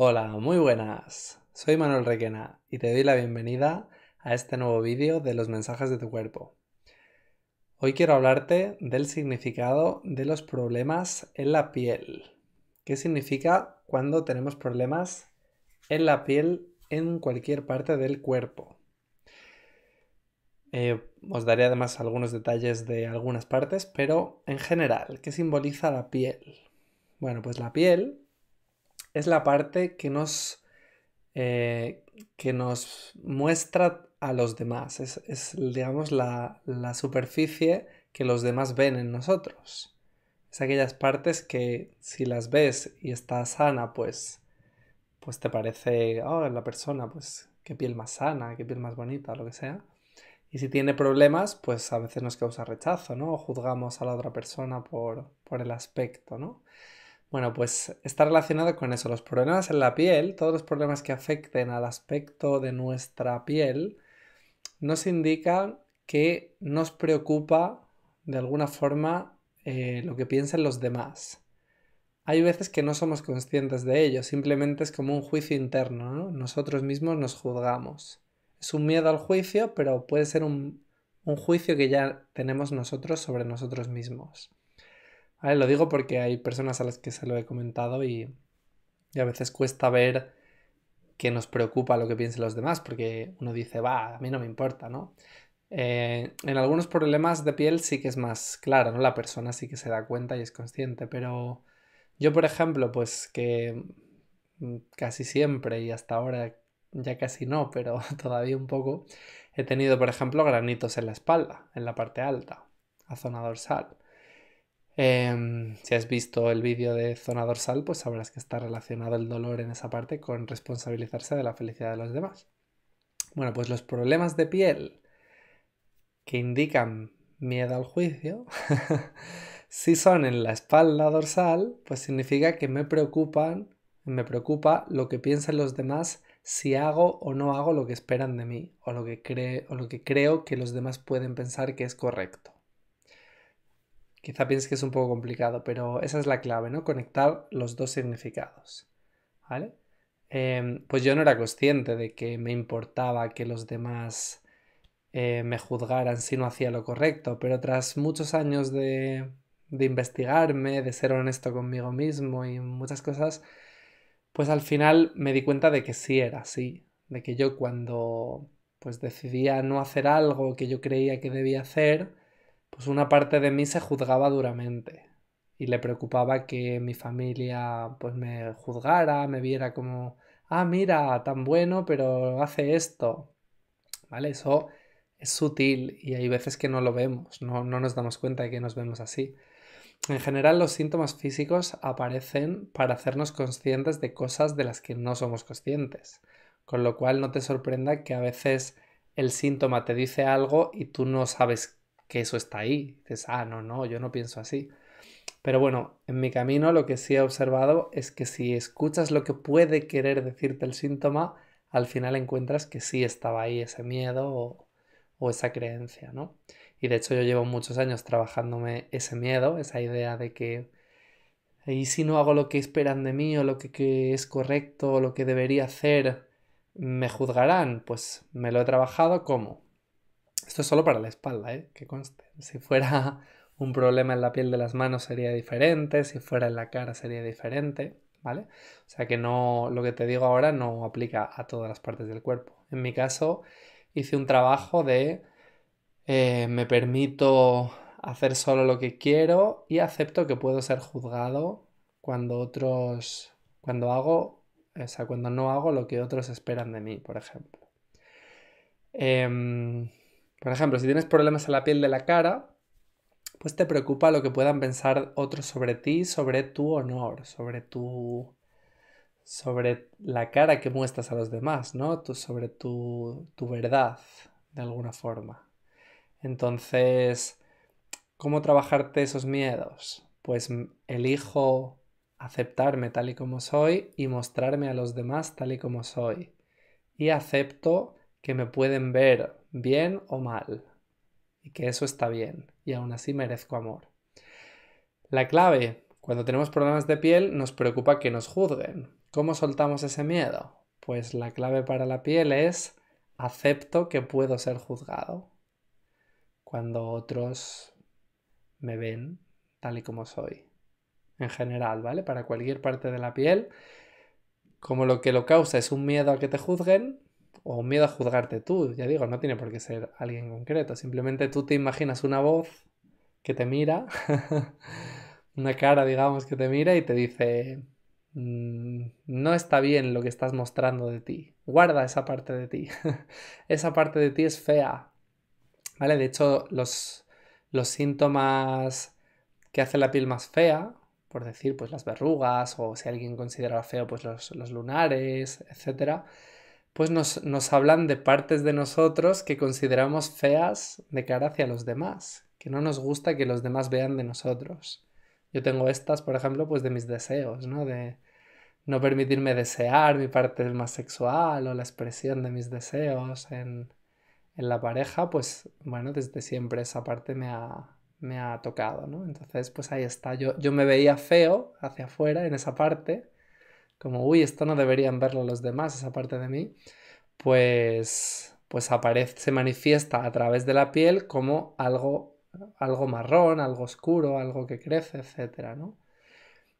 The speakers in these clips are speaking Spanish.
Hola, muy buenas. Soy Manuel Requena y te doy la bienvenida a este nuevo vídeo de los mensajes de tu cuerpo. Hoy quiero hablarte del significado de los problemas en la piel. ¿Qué significa cuando tenemos problemas en la piel en cualquier parte del cuerpo? Eh, os daré además algunos detalles de algunas partes, pero en general, ¿qué simboliza la piel? Bueno, pues la piel es la parte que nos, eh, que nos muestra a los demás, es, es digamos, la, la, superficie que los demás ven en nosotros. Es aquellas partes que si las ves y está sana, pues, pues te parece, oh, la persona, pues qué piel más sana, qué piel más bonita, lo que sea. Y si tiene problemas, pues a veces nos causa rechazo, ¿no? O juzgamos a la otra persona por, por el aspecto, ¿no? Bueno, pues está relacionado con eso. Los problemas en la piel, todos los problemas que afecten al aspecto de nuestra piel, nos indican que nos preocupa de alguna forma eh, lo que piensan los demás. Hay veces que no somos conscientes de ello, simplemente es como un juicio interno, ¿no? Nosotros mismos nos juzgamos. Es un miedo al juicio, pero puede ser un juicio que ya tenemos nosotros sobre nosotros mismos lo digo porque hay personas a las que se lo he comentado y, a veces cuesta ver que nos preocupa lo que piensen los demás, porque uno dice, va, a mí no me importa, ¿no? Eh, en algunos problemas de piel sí que es más claro, ¿no? La persona sí que se da cuenta y es consciente, pero yo, por ejemplo, pues que mm, casi siempre y hasta ahora ya casi no, pero todavía un poco, he tenido, por ejemplo, granitos en la espalda, en la parte alta, a zona dorsal. Em, si has visto el vídeo de zona dorsal, pues sabrás que está relacionado el dolor en esa parte con responsabilizarse de la felicidad de los demás. Bueno, pues los problemas de piel que indican miedo al juicio, si son en la espalda dorsal, pues significa que me preocupan, me preocupa lo que piensan los demás si hago o no hago lo que esperan de mí o lo que, cree, o lo que creo que los demás pueden pensar que es correcto. Quizá pienses que es un poco complicado, pero esa es la clave, ¿no? Conectar los dos significados. ¿Vale? Em, pues yo no era consciente de que me importaba que los demás eh, me juzgaran si no hacía lo correcto, pero tras muchos años de, investigarme, de ser honesto conmigo mismo y muchas cosas, pues al final me di cuenta de que sí era así, de que yo cuando pues decidía no hacer algo que yo creía que debía hacer, pues una parte de mí se juzgaba duramente y le preocupaba que mi familia pues me juzgara, me viera como, ah, mira, tan bueno, pero hace esto. ¿Vale? Eso es sutil y hay veces que no lo vemos, no, no nos damos cuenta de que nos vemos así. En general los síntomas físicos aparecen para hacernos conscientes de cosas de las que no somos conscientes, con lo cual no te sorprenda que a veces el síntoma te dice algo y tú no sabes que eso está ahí. Dices, ah, no, no, yo no pienso así. Pero bueno, en mi camino lo que sí he observado es que si escuchas lo que puede querer decirte el síntoma, al final encuentras que sí estaba ahí ese miedo o, esa creencia, ¿no? Y de hecho yo llevo muchos años trabajándome ese miedo, esa idea de que, ¿y si no hago lo que esperan de mí o lo que, que es correcto o lo que debería hacer? ¿Me juzgarán? Pues me lo he trabajado como esto es solo para la espalda, ¿eh? que conste. Si fuera un problema en la piel de las manos sería diferente, si fuera en la cara sería diferente, ¿vale? O sea que no, lo que te digo ahora no aplica a todas las partes del cuerpo. En mi caso, hice un trabajo de eh, me permito hacer solo lo que quiero y acepto que puedo ser juzgado cuando otros, cuando hago, o sea, cuando no hago lo que otros esperan de mí, por ejemplo. Em, por ejemplo, si tienes problemas en la piel de la cara, pues te preocupa lo que puedan pensar otros sobre ti, sobre tu honor, sobre tu sobre la cara que muestras a los demás, ¿no? Tú sobre tu, tu verdad, de alguna forma. Entonces, ¿cómo trabajarte esos miedos? Pues elijo aceptarme tal y como soy y mostrarme a los demás tal y como soy. Y acepto que me pueden ver bien o mal, y que eso está bien, y aún así merezco amor. La clave, cuando tenemos problemas de piel, nos preocupa que nos juzguen. ¿Cómo soltamos ese miedo? Pues la clave para la piel es acepto que puedo ser juzgado. Cuando otros me ven tal y como soy. En general, ¿vale? Para cualquier parte de la piel. Como lo que lo causa es un miedo a que te juzguen, o miedo a juzgarte tú. Ya digo, no tiene por qué ser alguien concreto. Simplemente tú te imaginas una voz que te mira, una cara, digamos, que te mira y te dice, mm, no está bien lo que estás mostrando de ti. Guarda esa parte de ti. esa parte de ti es fea. ¿Vale? De hecho, los, síntomas que hace la piel más fea, por decir, pues las verrugas, o si alguien considera feo, pues los, los lunares, etcétera pues nos, hablan de partes de nosotros que consideramos feas de cara hacia los demás, que no nos gusta que los demás vean de nosotros. Yo tengo estas, por ejemplo, pues de mis deseos, ¿no? De no permitirme desear mi parte más sexual o la expresión de mis deseos en, en la pareja, pues bueno, desde siempre esa parte me ha, tocado, ¿no? Entonces, pues ahí está. Yo, yo me veía feo hacia afuera en esa parte como, uy, esto no deberían verlo los demás, esa parte de mí, pues, pues se manifiesta a través de la piel como algo, algo marrón, algo oscuro, algo que crece, etc. ¿no?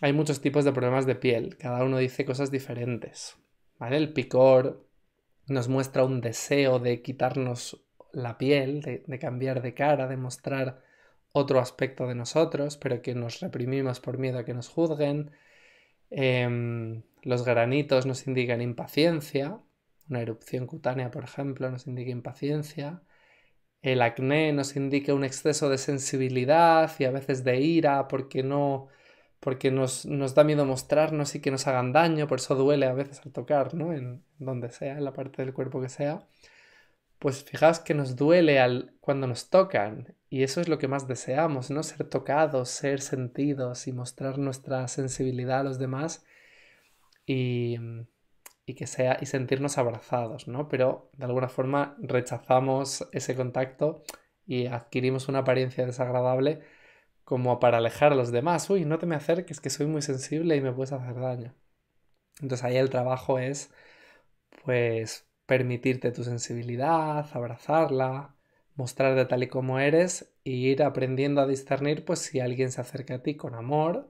Hay muchos tipos de problemas de piel, cada uno dice cosas diferentes. El picor nos muestra un deseo de quitarnos la piel, de cambiar de cara, de mostrar otro aspecto de nosotros, pero que nos reprimimos por miedo a que nos juzguen. Em, los granitos nos indican impaciencia, una erupción cutánea, por ejemplo, nos indica impaciencia. El acné nos indica un exceso de sensibilidad y a veces de ira porque no porque nos, nos da miedo mostrarnos y que nos hagan daño, por eso duele a veces al tocar, ¿no? En donde sea, en la parte del cuerpo que sea pues fijaos que nos duele al, cuando nos tocan y eso es lo que más deseamos, ¿no? Ser tocados, ser sentidos y mostrar nuestra sensibilidad a los demás y, y que sea y sentirnos abrazados, ¿no? Pero de alguna forma rechazamos ese contacto y adquirimos una apariencia desagradable como para alejar a los demás. Uy, no te me acerques, que soy muy sensible y me puedes hacer daño. Entonces ahí el trabajo es, pues, permitirte tu sensibilidad, abrazarla, mostrarte tal y como eres e ir aprendiendo a discernir pues si alguien se acerca a ti con amor,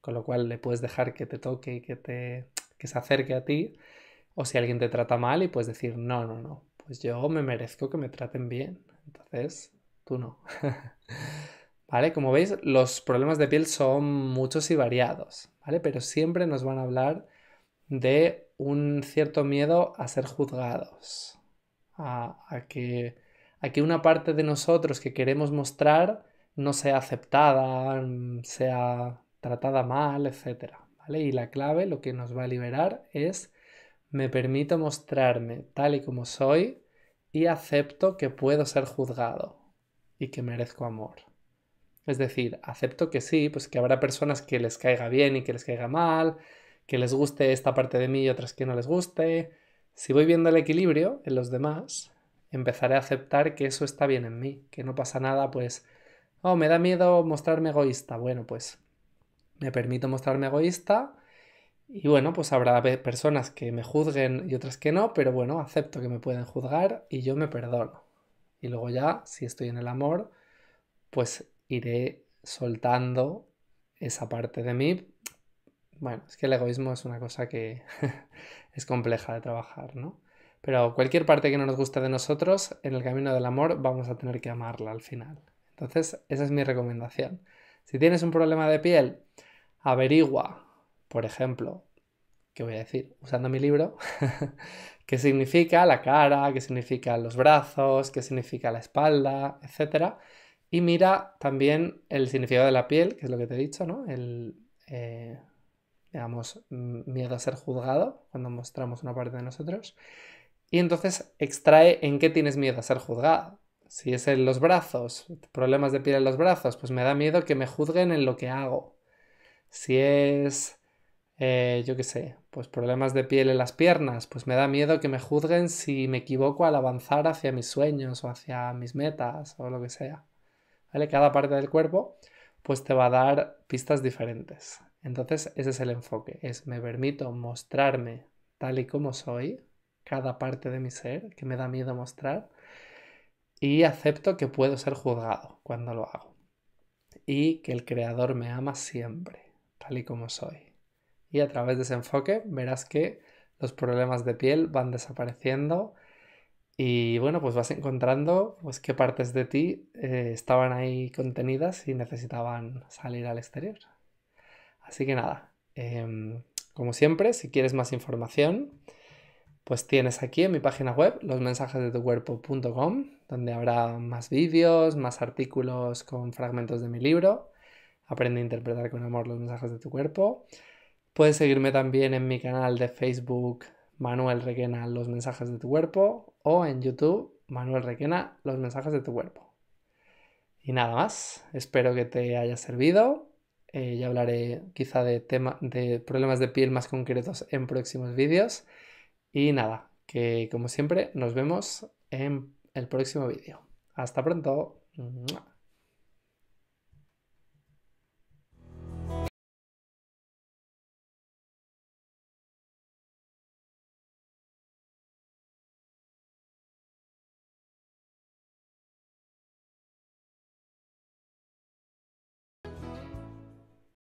con lo cual le puedes dejar que te toque y que, te, que se acerque a ti, o si alguien te trata mal y puedes decir, no, no, no, pues yo me merezco que me traten bien, entonces tú no. ¿Vale? Como veis, los problemas de piel son muchos y variados, ¿vale? Pero siempre nos van a hablar de un cierto miedo a ser juzgados, a, que, que una parte de nosotros que queremos mostrar no sea aceptada, sea tratada mal, etc. Y la clave, lo que nos va a liberar es me permito mostrarme tal y como soy y acepto que puedo ser juzgado y que merezco amor. Es decir, acepto que sí, pues que habrá personas que les caiga bien y que les caiga mal, que les guste esta parte de mí y otras que no les guste. Si voy viendo el equilibrio en los demás, empezaré a aceptar que eso está bien en mí, que no pasa nada, pues, oh, me da miedo mostrarme egoísta. Bueno, pues me permito mostrarme egoísta y bueno, pues habrá personas que me juzguen y otras que no, pero bueno, acepto que me pueden juzgar y yo me perdono. Y luego ya, si estoy en el amor, pues iré soltando esa parte de mí bueno, es que el egoísmo es una cosa que es compleja de trabajar, ¿no? Pero cualquier parte que no nos guste de nosotros, en el camino del amor vamos a tener que amarla al final. Entonces, esa es mi recomendación. Si tienes un problema de piel, averigua, por ejemplo, ¿qué voy a decir? Usando mi libro, qué significa la cara, qué significa los brazos, qué significa la espalda, Etcétera. Y mira también el significado de la piel, que es lo que te he dicho, ¿no? El, eh, digamos, mm, miedo a ser juzgado cuando mostramos una parte de nosotros. Y entonces extrae en qué tienes miedo a ser juzgado. Si es en los brazos, problemas de piel en los brazos, pues me da miedo que me juzguen en lo que hago. Si es, eh, yo qué sé, pues problemas de piel en las piernas, pues me da miedo que me juzguen si me equivoco al avanzar hacia mis sueños o hacia mis metas o lo que sea. ¿Vale? Cada parte del cuerpo pues te va a dar pistas diferentes. Entonces, ese es el enfoque, es me permito mostrarme tal y como soy, cada parte de mi ser que me da miedo mostrar, y acepto que puedo ser juzgado cuando lo hago, y que el Creador me ama siempre, tal y como soy. Y a través de ese enfoque verás que los problemas de piel van desapareciendo y bueno, pues vas encontrando pues, qué partes de ti eh, estaban ahí contenidas y necesitaban salir al exterior. Así que nada, em, como siempre, si quieres más información, pues tienes aquí en mi página web cuerpo.com, donde habrá más vídeos, más artículos con fragmentos de mi libro, Aprende a interpretar con amor los mensajes de tu cuerpo. Puedes seguirme también en mi canal de Facebook, Manuel Requena, los mensajes de tu cuerpo, o en YouTube, Manuel Requena, los mensajes de tu cuerpo. Y nada más, espero que te haya servido eh, ya hablaré quizá de, tema, de problemas de piel más concretos en próximos vídeos. Y nada, que como siempre nos vemos en el próximo vídeo. Hasta pronto.